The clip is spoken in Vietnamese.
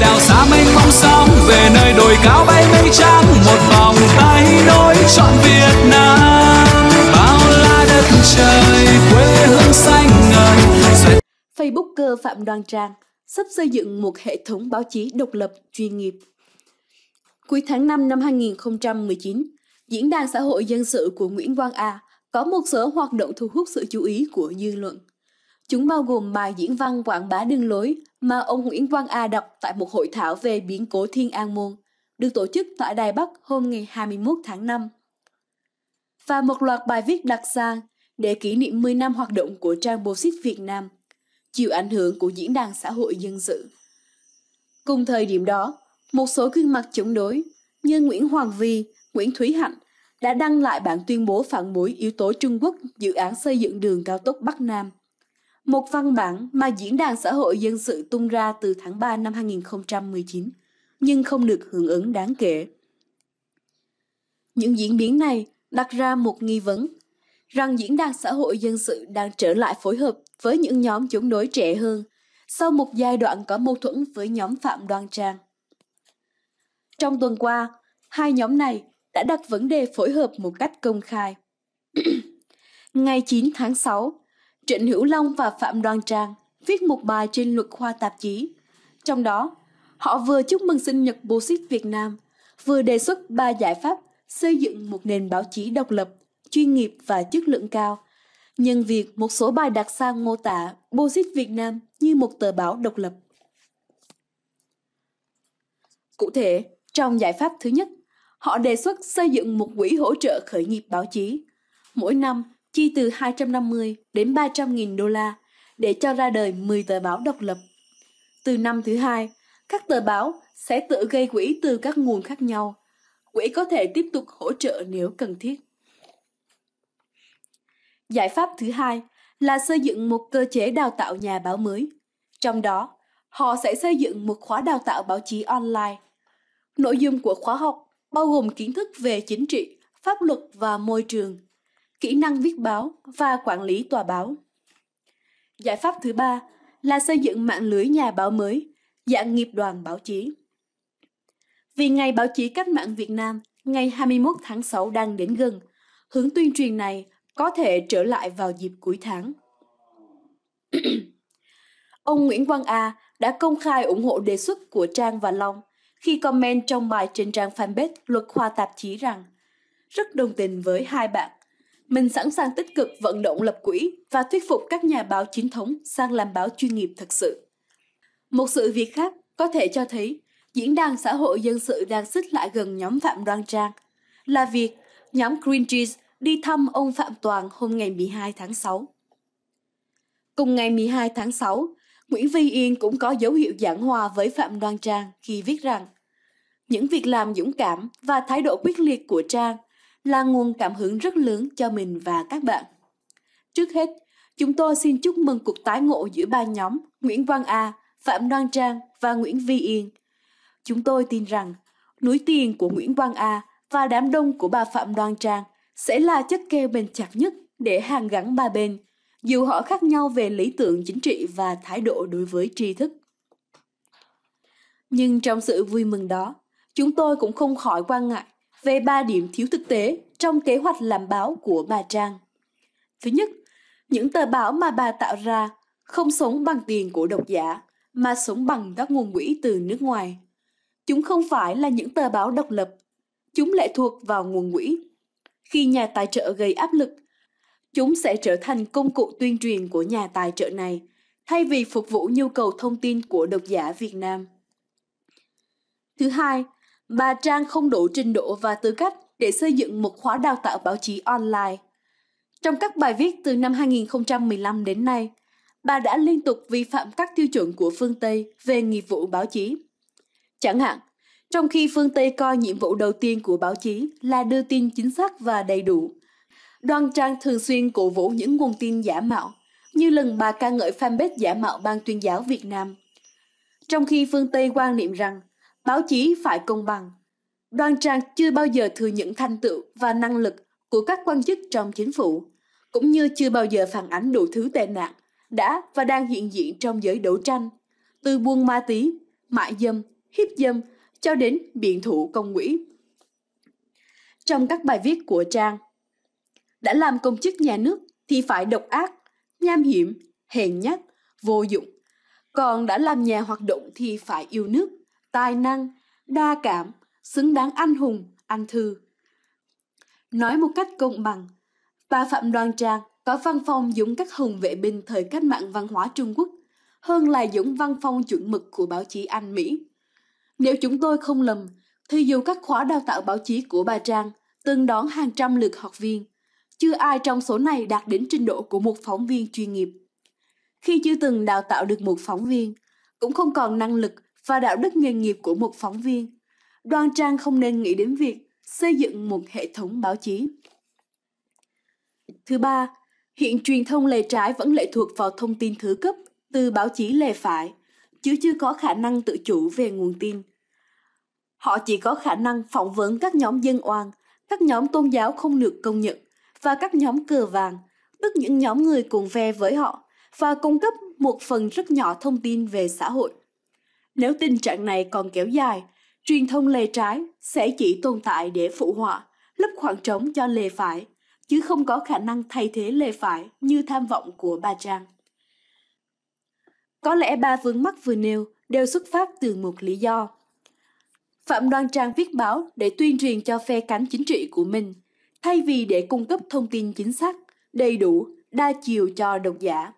đào xa mênh mông sóng về nơi đồi cao bay mây trắng một vòng tay nối trọn Việt Nam bao la đất trời quê hương xanh ngời Facebooker Phạm Đoan Trang sắp xây dựng một hệ thống báo chí độc lập chuyên nghiệp. Cuối tháng 5 năm 2019, diễn đàn xã hội dân sự của Nguyễn Quang A có một số hoạt động thu hút sự chú ý của dư luận. Chúng bao gồm bài diễn văn quảng bá đường lối mà ông Nguyễn Quang A đọc tại một hội thảo về biến cố Thiên An Môn, được tổ chức tại Đài Bắc hôm ngày 21 tháng 5. Và một loạt bài viết đặc sang để kỷ niệm 10 năm hoạt động của trang Bosit Việt Nam, chịu ảnh hưởng của Diễn đàn Xã hội Dân sự. Cùng thời điểm đó, một số gương mặt chống đối như Nguyễn Hoàng Vi, Nguyễn Thúy Hạnh đã đăng lại bản tuyên bố phản đối yếu tố Trung Quốc dự án xây dựng đường cao tốc Bắc Nam một văn bản mà Diễn đàn Xã hội Dân sự tung ra từ tháng 3 năm 2019, nhưng không được hưởng ứng đáng kể. Những diễn biến này đặt ra một nghi vấn rằng Diễn đàn Xã hội Dân sự đang trở lại phối hợp với những nhóm chống đối trẻ hơn sau một giai đoạn có mâu thuẫn với nhóm Phạm Đoan Trang. Trong tuần qua, hai nhóm này đã đặt vấn đề phối hợp một cách công khai. Ngày 9 tháng 6, Trịnh Hữu Long và Phạm Đoan Trang viết một bài trên luật khoa tạp chí. Trong đó, họ vừa chúc mừng sinh nhật Bosit Việt Nam, vừa đề xuất ba giải pháp xây dựng một nền báo chí độc lập, chuyên nghiệp và chất lượng cao. Nhân việc một số bài đặt sang mô tả Bosit Việt Nam như một tờ báo độc lập. Cụ thể, trong giải pháp thứ nhất, họ đề xuất xây dựng một quỹ hỗ trợ khởi nghiệp báo chí. Mỗi năm, chi từ 250 đến 300 nghìn đô la để cho ra đời 10 tờ báo độc lập. Từ năm thứ hai, các tờ báo sẽ tự gây quỹ từ các nguồn khác nhau. Quỹ có thể tiếp tục hỗ trợ nếu cần thiết. Giải pháp thứ hai là xây dựng một cơ chế đào tạo nhà báo mới. Trong đó, họ sẽ xây dựng một khóa đào tạo báo chí online. Nội dung của khóa học bao gồm kiến thức về chính trị, pháp luật và môi trường – kỹ năng viết báo và quản lý tòa báo. Giải pháp thứ ba là xây dựng mạng lưới nhà báo mới, dạng nghiệp đoàn báo chí. Vì Ngày Báo chí Cách mạng Việt Nam ngày 21 tháng 6 đang đến gần, hướng tuyên truyền này có thể trở lại vào dịp cuối tháng. Ông Nguyễn Quang A đã công khai ủng hộ đề xuất của Trang và Long khi comment trong bài trên trang fanpage Luật khoa tạp chí rằng rất đồng tình với hai bạn mình sẵn sàng tích cực vận động lập quỹ và thuyết phục các nhà báo chính thống sang làm báo chuyên nghiệp thật sự. Một sự việc khác có thể cho thấy diễn đàn xã hội dân sự đang xích lại gần nhóm Phạm Đoan Trang là việc nhóm Greenpeace đi thăm ông Phạm Toàn hôm ngày 12 tháng 6. Cùng ngày 12 tháng 6, Nguyễn Vy Yên cũng có dấu hiệu giảng hòa với Phạm Đoan Trang khi viết rằng những việc làm dũng cảm và thái độ quyết liệt của Trang là nguồn cảm hứng rất lớn cho mình và các bạn. Trước hết, chúng tôi xin chúc mừng cuộc tái ngộ giữa ba nhóm Nguyễn Văn A, Phạm Đoan Trang và Nguyễn Vi Yên. Chúng tôi tin rằng núi tiền của Nguyễn Văn A và đám đông của bà Phạm Đoan Trang sẽ là chất keo bền chặt nhất để hàn gắn ba bên, dù họ khác nhau về lý tưởng chính trị và thái độ đối với tri thức. Nhưng trong sự vui mừng đó, chúng tôi cũng không khỏi quan ngại về ba điểm thiếu thực tế trong kế hoạch làm báo của bà Trang. Thứ nhất, những tờ báo mà bà tạo ra không sống bằng tiền của độc giả mà sống bằng các nguồn quỹ từ nước ngoài. Chúng không phải là những tờ báo độc lập, chúng lệ thuộc vào nguồn quỹ. Khi nhà tài trợ gây áp lực, chúng sẽ trở thành công cụ tuyên truyền của nhà tài trợ này thay vì phục vụ nhu cầu thông tin của độc giả Việt Nam. Thứ hai, bà Trang không đủ trình độ và tư cách để xây dựng một khóa đào tạo báo chí online. Trong các bài viết từ năm 2015 đến nay, bà đã liên tục vi phạm các tiêu chuẩn của phương Tây về nghiệp vụ báo chí. Chẳng hạn, trong khi phương Tây coi nhiệm vụ đầu tiên của báo chí là đưa tin chính xác và đầy đủ, Đoàn Trang thường xuyên cổ vũ những nguồn tin giả mạo, như lần bà ca ngợi fanpage giả mạo Ban tuyên giáo Việt Nam. Trong khi phương Tây quan niệm rằng báo chí phải công bằng. Đoan Trang chưa bao giờ thừa những thành tựu và năng lực của các quan chức trong chính phủ, cũng như chưa bao giờ phản ánh đủ thứ tệ nạn đã và đang hiện diện trong giới đấu tranh, từ buôn ma túy, mại dâm, hiếp dâm cho đến biện thủ công quỹ. Trong các bài viết của Trang, đã làm công chức nhà nước thì phải độc ác, nham hiểm, hèn nhát, vô dụng. Còn đã làm nhà hoạt động thì phải yêu nước, tài năng, đa cảm, xứng đáng anh hùng, anh thư. Nói một cách công bằng, bà Phạm Đoan Trang có văn phong dũng các hùng vệ binh thời cách mạng văn hóa Trung Quốc, hơn là dũng văn phong chuẩn mực của báo chí Anh Mỹ. Nếu chúng tôi không lầm, thì dù các khóa đào tạo báo chí của bà Trang từng đón hàng trăm lượt học viên, chưa ai trong số này đạt đến trình độ của một phóng viên chuyên nghiệp. Khi chưa từng đào tạo được một phóng viên, cũng không còn năng lực và đạo đức nghề nghiệp của một phóng viên, Đoan Trang không nên nghĩ đến việc xây dựng một hệ thống báo chí. Thứ ba, hiện truyền thông lề trái vẫn lệ thuộc vào thông tin thứ cấp từ báo chí lề phải, chứ chưa có khả năng tự chủ về nguồn tin. Họ chỉ có khả năng phỏng vấn các nhóm dân oan, các nhóm tôn giáo không được công nhận và các nhóm cờ vàng, tức những nhóm người cùng ve với họ và cung cấp một phần rất nhỏ thông tin về xã hội. Nếu tình trạng này còn kéo dài, truyền thông lề trái sẽ chỉ tồn tại để phụ họa, lấp khoảng trống cho lề phải, chứ không có khả năng thay thế lề phải như tham vọng của bà Trang. Có lẽ ba vướng mắc vừa nêu đều xuất phát từ một lý do. Phạm Đoan Trang viết báo để tuyên truyền cho phe cánh chính trị của mình, thay vì để cung cấp thông tin chính xác, đầy đủ, đa chiều cho độc giả.